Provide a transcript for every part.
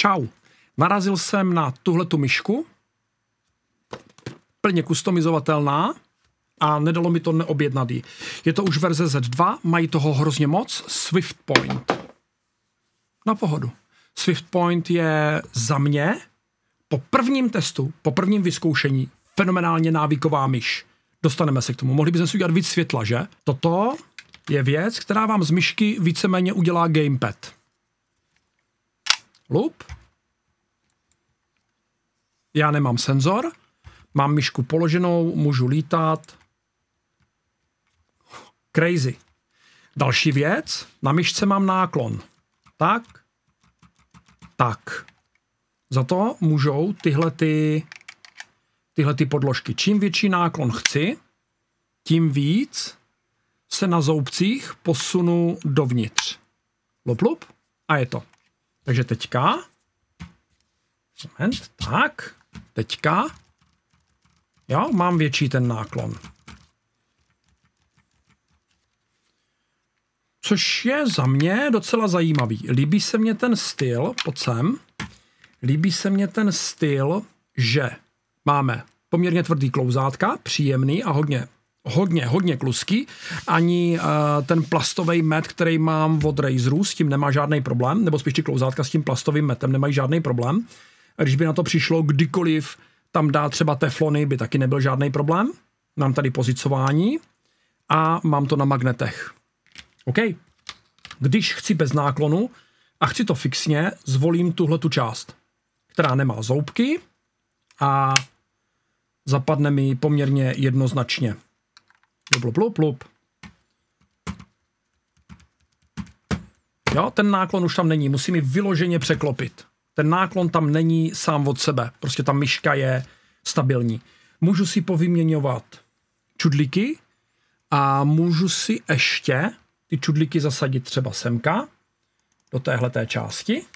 čau, narazil jsem na tuhletu myšku, plně kustomizovatelná a nedalo mi to neobjednat Je to už verze Z2, mají toho hrozně moc, Swift Point. Na pohodu. Swift Point je za mě po prvním testu, po prvním vyzkoušení fenomenálně návyková myš. Dostaneme se k tomu. Mohli bychom si udělat víc světla, že? Toto je věc, která vám z myšky víceméně udělá gamepad lup. Já nemám senzor, mám myšku položenou, můžu lítat. Crazy. Další věc, na myšce mám náklon. Tak, tak. Za to můžou tyhle ty, tyhle ty podložky. Čím větší náklon chci, tím víc se na zoubcích posunu dovnitř. Lop, lop a je to. Takže teďka, moment, tak, teďka, jo, mám větší ten náklon. Což je za mě docela zajímavý. Líbí se mně ten styl, pojď sem, líbí se mně ten styl, že máme poměrně tvrdý klouzátka, příjemný a hodně hodně, hodně klusky. Ani uh, ten plastový met, který mám od Razerů, s tím nemá žádný problém, nebo spíš ty klouzátka s tím plastovým metem nemají žádný problém. Když by na to přišlo kdykoliv tam dá třeba teflony, by taky nebyl žádný problém. Mám tady pozicování a mám to na magnetech. OK. Když chci bez náklonu a chci to fixně, zvolím tuhle tu část, která nemá zoubky a zapadne mi poměrně jednoznačně blub, plup, plup. Jo, ten náklon už tam není, musím ji vyloženě překlopit. Ten náklon tam není sám od sebe, prostě ta myška je stabilní. Můžu si povyměňovat čudlíky a můžu si ještě ty čudlíky zasadit třeba semka do téhle té části,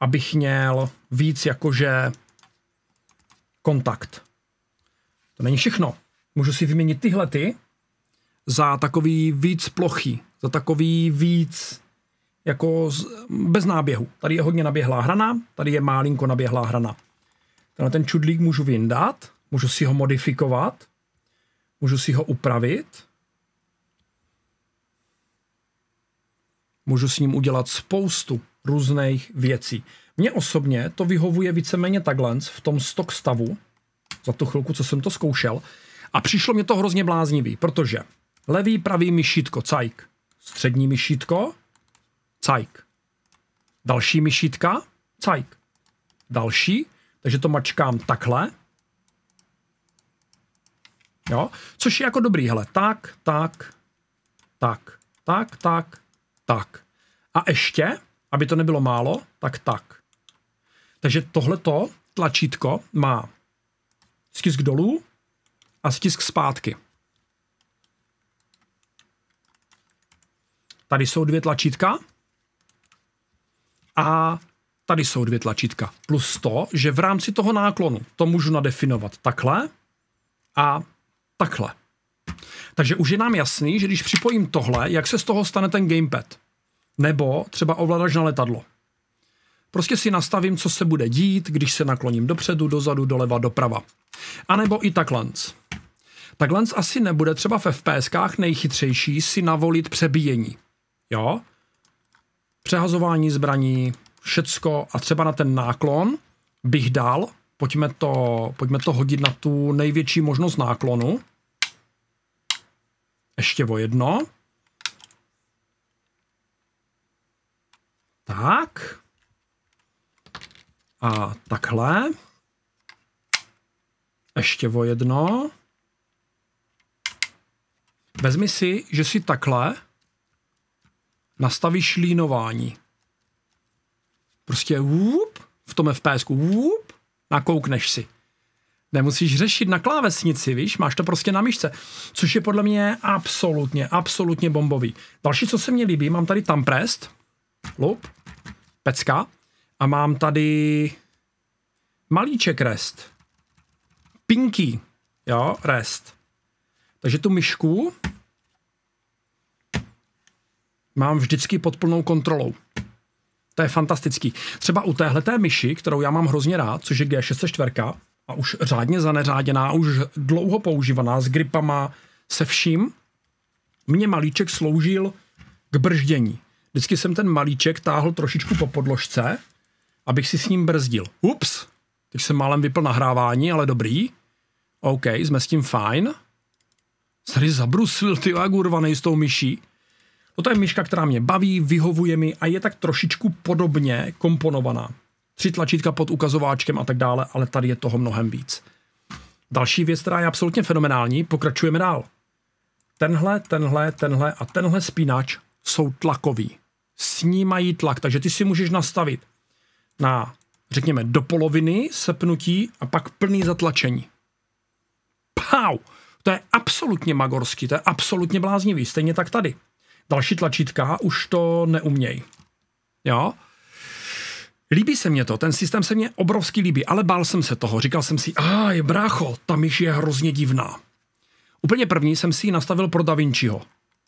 abych měl víc jakože kontakt. To není všechno můžu si vyměnit tyhle ty za takový víc plochy, za takový víc jako z, bez náběhu. Tady je hodně naběhlá hrana, tady je málinko naběhlá hrana. Tenhle ten čudlík můžu vyndat, můžu si ho modifikovat, můžu si ho upravit, můžu s ním udělat spoustu různých věcí. Mně osobně to vyhovuje víceméně takhle v tom stock stavu, za tu chvilku, co jsem to zkoušel, a přišlo mě to hrozně bláznivý, protože levý, pravý myšítko, cajk. Střední myšítko, cajk. Další myšítka, cajk. Další, takže to mačkám takhle. Jo, což je jako dobrý, hele, tak, tak, tak, tak, tak, tak. A ještě, aby to nebylo málo, tak tak. Takže tohleto tlačítko má skisk dolů, a stisk zpátky. Tady jsou dvě tlačítka a tady jsou dvě tlačítka. Plus to, že v rámci toho náklonu to můžu nadefinovat takhle a takhle. Takže už je nám jasný, že když připojím tohle, jak se z toho stane ten gamepad. Nebo třeba ovladač na letadlo. Prostě si nastavím, co se bude dít, když se nakloním dopředu, dozadu, doleva, doprava. A nebo i takhle takhle asi nebude třeba v FPSkách nejchytřejší si navolit přebíjení. Jo? Přehazování zbraní, všecko a třeba na ten náklon bych dal, pojďme to, pojďme to hodit na tu největší možnost náklonu. Ještě o jedno. Tak. A takhle. Ještě o jedno. Vezmi si, že si takhle nastavíš línování. Prostě vůp, v tom fps vůp, nakoukneš si. Nemusíš řešit na klávesnici, víš, máš to prostě na myšce, což je podle mě absolutně, absolutně bombový. Další, co se mně líbí, mám tady Tamprest, lup, pecka a mám tady malíček rest, pinky, jo, rest. Takže tu myšku mám vždycky pod plnou kontrolou. To je fantastický. Třeba u téhleté myši, kterou já mám hrozně rád, což je G64, a už řádně zaneřáděná, už dlouho používaná, s gripama, se vším, mě malíček sloužil k brždění. Vždycky jsem ten malíček táhl trošičku po podložce, abych si s ním brzdil. Ups, teď jsem málem vypl nahrávání, ale dobrý. OK, jsme s tím fajn. Tady zabrusil, ty agurvanej s tou myší. No to je myška, která mě baví, vyhovuje mi a je tak trošičku podobně komponovaná. Tři tlačítka pod ukazováčkem a tak dále, ale tady je toho mnohem víc. Další věc, která je absolutně fenomenální, pokračujeme dál. Tenhle, tenhle, tenhle a tenhle spínač jsou tlakový. Snímají tlak, takže ty si můžeš nastavit na, řekněme, do poloviny sepnutí a pak plný zatlačení. Pau! To je absolutně magorský, to je absolutně bláznivý. Stejně tak tady. Další tlačítka už to neumějí. Jo? Líbí se mě to, ten systém se mě obrovsky líbí, ale bál jsem se toho. Říkal jsem si, aj brácho, ta myš je hrozně divná. Úplně první jsem si ji nastavil pro Da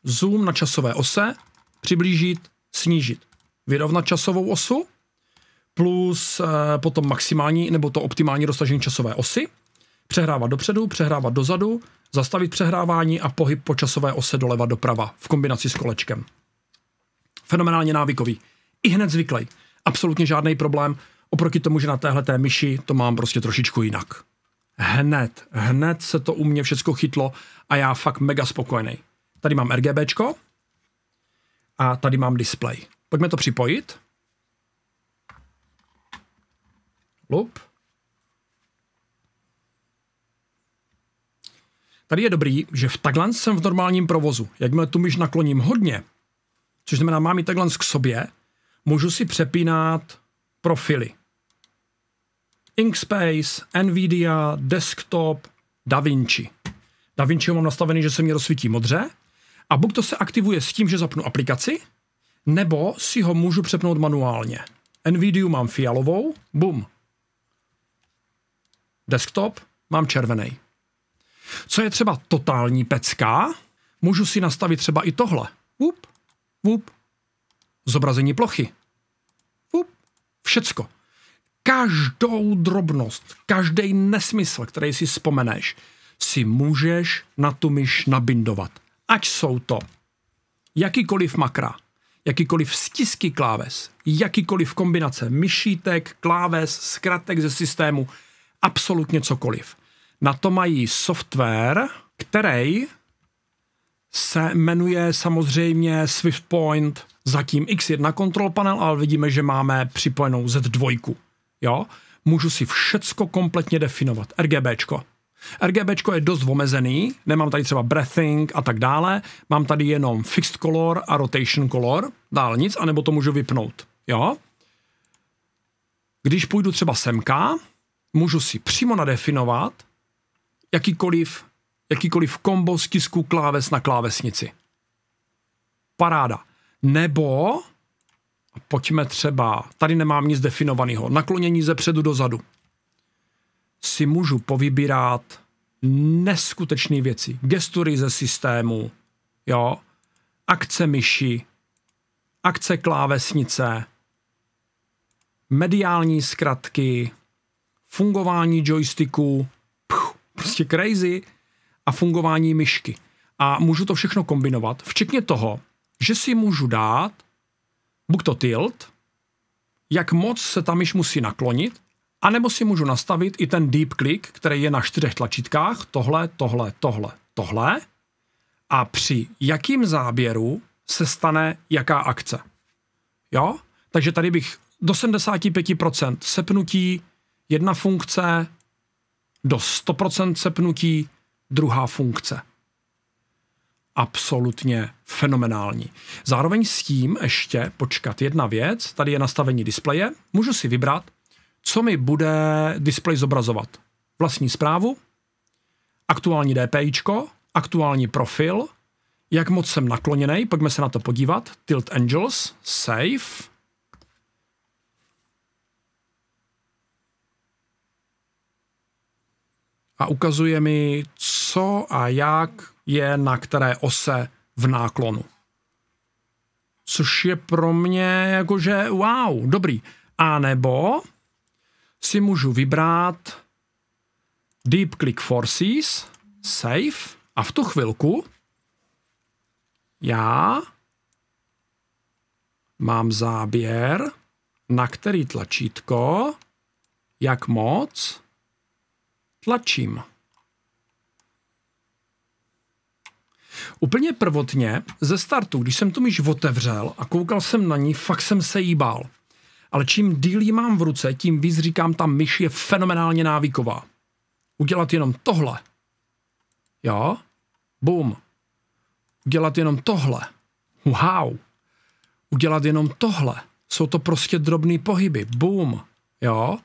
Zoom na časové ose, přiblížit, snížit. Vyrovnat časovou osu, plus eh, potom maximální nebo to optimální roztažení časové osy Přehrávat dopředu, přehrávat dozadu, zastavit přehrávání a pohyb po časové ose doleva doprava v kombinaci s kolečkem. Fenomenálně návykový. I hned zvyklej. Absolutně žádný problém. Oproti tomu, že na téhle té myši to mám prostě trošičku jinak. Hned, hned se to u mě všechno chytlo a já fakt mega spokojený. Tady mám RGBčko a tady mám display. Pojďme to připojit. Lup. Tady je dobrý, že v takhle jsem v normálním provozu. Jakmile tu myš nakloním hodně, což znamená, mám ji takhle k sobě, můžu si přepínat profily. Inkspace, NVIDIA, Desktop, DaVinci. DaVinci mám nastavený, že se mi rozsvítí modře a buď to se aktivuje s tím, že zapnu aplikaci, nebo si ho můžu přepnout manuálně. NVIDIA mám fialovou, bum. Desktop mám červený. Co je třeba totální pecka, můžu si nastavit třeba i tohle. Vup, vup, zobrazení plochy. Vup, všecko. Každou drobnost, každý nesmysl, který si vzpomeneš, si můžeš na tu myš nabindovat. Ať jsou to jakýkoliv makra, jakýkoliv stisky kláves, jakýkoliv kombinace myšítek, kláves, zkratek ze systému, absolutně cokoliv. Na to mají software, který se jmenuje samozřejmě SwiftPoint, zatím X1 control panel, ale vidíme, že máme připojenou Z2. Jo? Můžu si všecko kompletně definovat. RGBčko. RGBčko je dost omezený, nemám tady třeba breathing a tak dále, mám tady jenom fixed color a rotation color, dál nic, anebo to můžu vypnout. Jo? Když půjdu třeba semka, můžu si přímo nadefinovat, jakýkoliv, jakýkoliv kombo z tisku kláves na klávesnici. Paráda. Nebo, pojďme třeba, tady nemám nic definovaného, naklonění ze předu do zadu. Si můžu povybírat neskutečné věci. Gestury ze systému, jo, akce myši, akce klávesnice, mediální zkratky, fungování joysticku, prostě crazy a fungování myšky. A můžu to všechno kombinovat, včetně toho, že si můžu dát buď to tilt, jak moc se ta myš musí naklonit, anebo si můžu nastavit i ten deep click, který je na čtyřech tlačítkách, tohle, tohle, tohle, tohle, a při jakým záběru se stane jaká akce. Jo? Takže tady bych do 75% sepnutí, jedna funkce, do 100% sepnutí druhá funkce. Absolutně fenomenální. Zároveň s tím ještě, počkat, jedna věc, tady je nastavení displeje, můžu si vybrat, co mi bude displej zobrazovat. Vlastní zprávu, aktuální DPIčko, aktuální profil, jak moc jsem nakloněný, pojďme se na to podívat, Tilt Angels, Save, a ukazuje mi, co a jak je na které ose v náklonu. Což je pro mě jakože wow, dobrý. A nebo si můžu vybrat Deep Click Forces, Save a v tu chvilku já mám záběr, na který tlačítko, jak moc tlačím. Úplně prvotně ze startu, když jsem tu myš otevřel a koukal jsem na ní, fakt jsem se jí bál. Ale čím díl jí mám v ruce, tím víc říkám, ta myš je fenomenálně návyková. Udělat jenom tohle. Jo? Bum. Udělat jenom tohle. Wow. Udělat jenom tohle. Jsou to prostě drobné pohyby. Bum. Jo?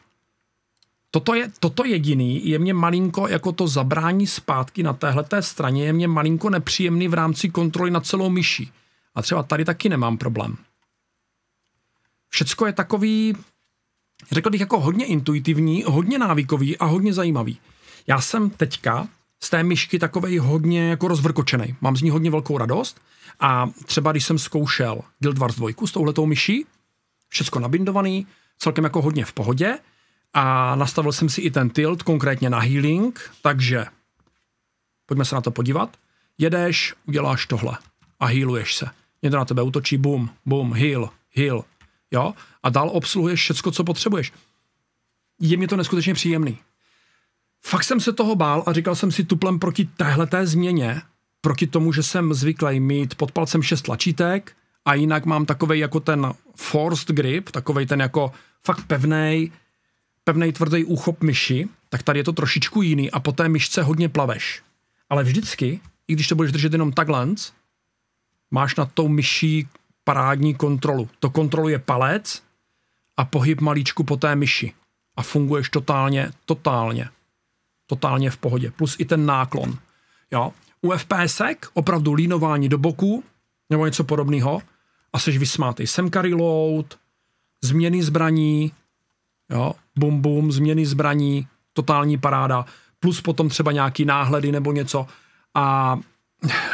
toto je toto jediný, je mě malinko, jako to zabrání zpátky na téhle té straně, je mě malinko nepříjemný v rámci kontroly na celou myší. A třeba tady taky nemám problém. Všecko je takový, řekl bych, jako hodně intuitivní, hodně návykový a hodně zajímavý. Já jsem teďka z té myšky takovej hodně jako rozvrkočený. Mám z ní hodně velkou radost a třeba když jsem zkoušel Guild Wars 2 s touhletou myší, všecko nabindovaný, celkem jako hodně v pohodě, a nastavil jsem si i ten tilt, konkrétně na healing, takže pojďme se na to podívat. Jedeš, uděláš tohle a healuješ se. Někdo na tebe útočí, bum, bum, heal, heal, jo? A dál obsluhuješ všecko, co potřebuješ. Je mi to neskutečně příjemný. Fakt jsem se toho bál a říkal jsem si tuplem proti té změně, proti tomu, že jsem zvyklý mít pod palcem šest tlačítek a jinak mám takovej jako ten forced grip, takovej ten jako fakt pevnej, pevný tvrdý úchop myši, tak tady je to trošičku jiný a po té myšce hodně plaveš. Ale vždycky, i když to budeš držet jenom takhle, máš nad tou myší parádní kontrolu. To kontroluje palec a pohyb malíčku po té myši. A funguješ totálně, totálně, totálně v pohodě. Plus i ten náklon. Jo? U fps opravdu línování do boku nebo něco podobného a seš vysmátej. Semkary load, změny zbraní, Jo? Bum, bum, změny zbraní, totální paráda, plus potom třeba nějaký náhledy nebo něco. A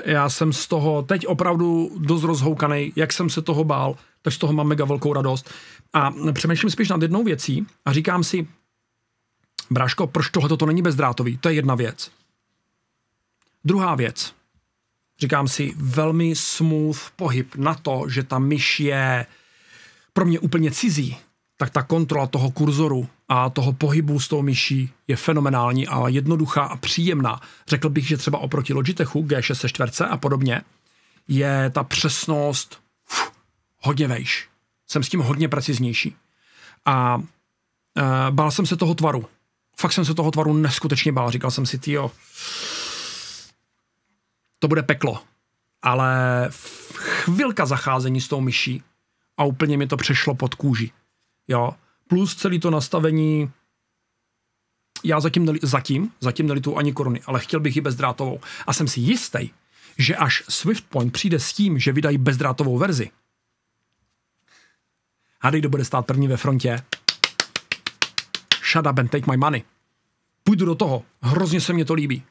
já jsem z toho teď opravdu dost rozhoukaný, jak jsem se toho bál, tak z toho mám mega velkou radost. A přemýšlím spíš nad jednou věcí a říkám si, Bráško, proč tohle to není bezdrátový? To je jedna věc. Druhá věc. Říkám si, velmi smooth pohyb na to, že ta myš je pro mě úplně cizí tak ta kontrola toho kurzoru a toho pohybu s tou myší je fenomenální a jednoduchá a příjemná. Řekl bych, že třeba oproti Logitechu G6 se čtverce a podobně je ta přesnost uf, hodně vejš. Jsem s tím hodně preciznější. A e, bál jsem se toho tvaru. Fakt jsem se toho tvaru neskutečně bál. Říkal jsem si, tyjo, to bude peklo. Ale chvilka zacházení s tou myší a úplně mi to přešlo pod kůži. Jo. Plus celý to nastavení já zatím, neli, zatím, zatím nelituju ani koruny, ale chtěl bych ji bezdrátovou. A jsem si jistý, že až SwiftPoint přijde s tím, že vydají bezdrátovou verzi, hádej, kdo bude stát první ve frontě, shut up and take my money. Půjdu do toho, hrozně se mě to líbí.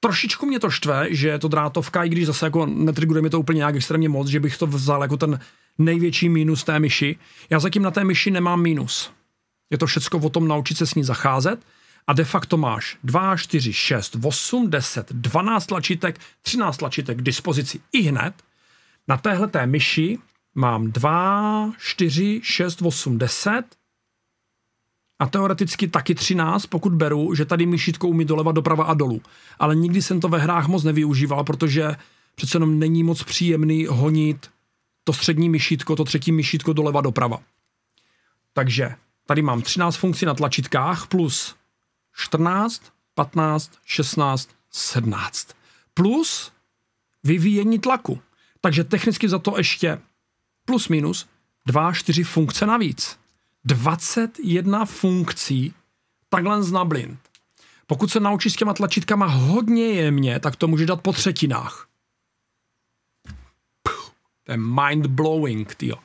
Trošičku mě to štve, že je to drátovka, i když zase jako netriggeruje mi to úplně nějak extrémně moc, že bych to vzal jako ten největší mínus té myši. Já zatím na té myši nemám mínus. Je to všecko o tom naučit se s ní zacházet a de facto máš 2, 4, 6, 8, 10, 12 tlačítek, 13 tlačítek k dispozici i hned. Na téhle té myši mám 2, 4, 6, 8, 10 a teoreticky taky 13, pokud beru, že tady myšítkou umí doleva, doprava a dolů. Ale nikdy jsem to ve hrách moc nevyužíval, protože přece jenom není moc příjemný honit to střední myšítko, to třetí myšítko doleva doprava. Takže tady mám 13 funkcí na tlačítkách plus 14, 15, 16, 17. Plus vyvíjení tlaku. Takže technicky za to ještě plus minus 2, 4 funkce navíc. 21 funkcí takhle z nablind. Pokud se naučíš s těma tlačítkama hodně jemně, tak to může dát po třetinách. To je mind blowing, tyjo.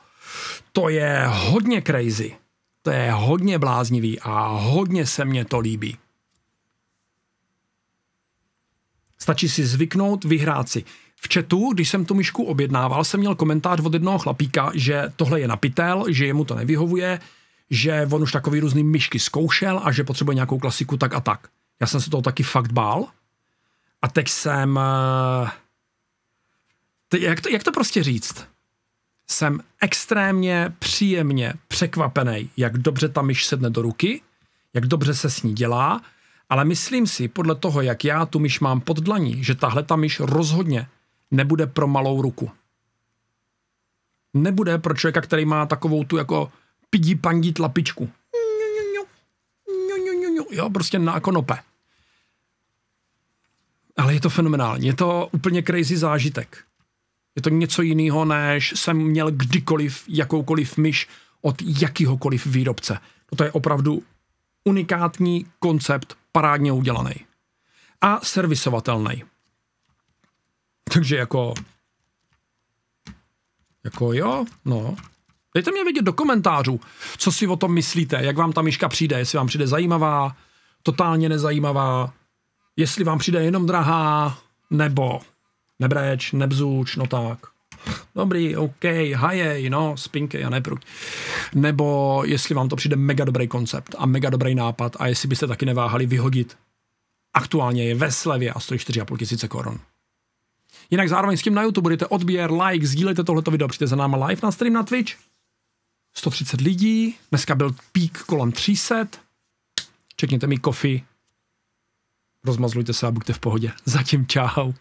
To je hodně crazy. To je hodně bláznivý a hodně se mně to líbí. Stačí si zvyknout, vyhrát si. V chatu, když jsem tu myšku objednával, jsem měl komentář od jednoho chlapíka, že tohle je napitel, že jemu to nevyhovuje, že on už takový různý myšky zkoušel a že potřebuje nějakou klasiku tak a tak. Já jsem se toho taky fakt bál. A teď jsem eh, jak to, jak to prostě říct? Jsem extrémně příjemně překvapený, jak dobře ta myš sedne do ruky, jak dobře se s ní dělá, ale myslím si, podle toho, jak já tu myš mám pod dlaní, že tahle ta myš rozhodně nebude pro malou ruku. Nebude pro člověka, který má takovou tu jako pidí pandí tlapičku. Jo, prostě na konope. Jako ale je to fenomenální, je to úplně crazy zážitek. Je to něco jiného, než jsem měl kdykoliv jakoukoliv myš od jakýhokoliv výrobce. No to je opravdu unikátní koncept, parádně udělaný. A servisovatelný. Takže jako... Jako jo, no. Dejte mě vědět do komentářů, co si o tom myslíte, jak vám ta myška přijde, jestli vám přijde zajímavá, totálně nezajímavá, jestli vám přijde jenom drahá, nebo nebreč, nebzuč, no tak. Dobrý, OK, hajej, no, spinky a nepruď. Nebo jestli vám to přijde mega dobrý koncept a mega dobrý nápad a jestli byste taky neváhali vyhodit. Aktuálně je ve slevě a stojí 4,5 tisíce korun. Jinak zároveň s tím na YouTube budete odběr, like, sdílejte tohleto video, přijďte za náma live na stream na Twitch. 130 lidí, dneska byl pík kolem 300. Čekněte mi kofi, rozmazlujte se a buďte v pohodě. Zatím čau.